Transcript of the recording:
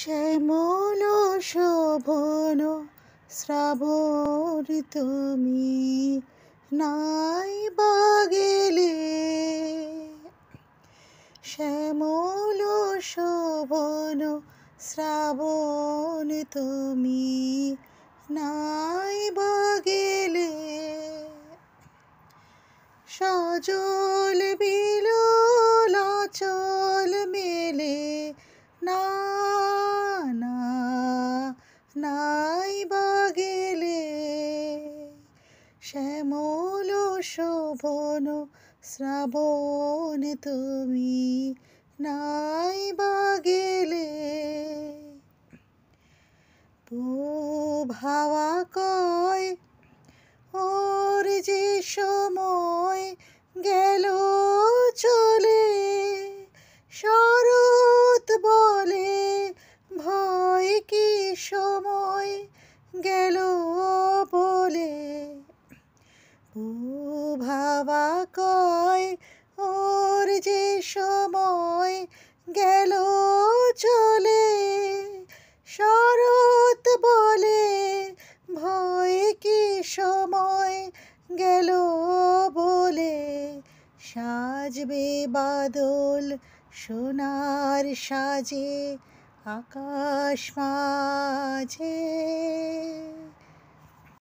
শ্যামল শোভন শ্রাবণ তুমি নাই বা গেলে শ্যামল শোভন শ্রাবণ তুমি নাই বা গেলে সজল বিল চল মেলে না নাই বা গেলে শ্যামল শোভন শ্রাবণ তুমি নাই বা গেলে ভাবা কয় ওর যে সময় গেল চলে গেল বলে ভাবা কয় ওর যে সময় গেল চলে শরৎ বলে ভয় কি সময় গেল বলে সাজবে বাদল সোনার সাজে আকাশ মাঝে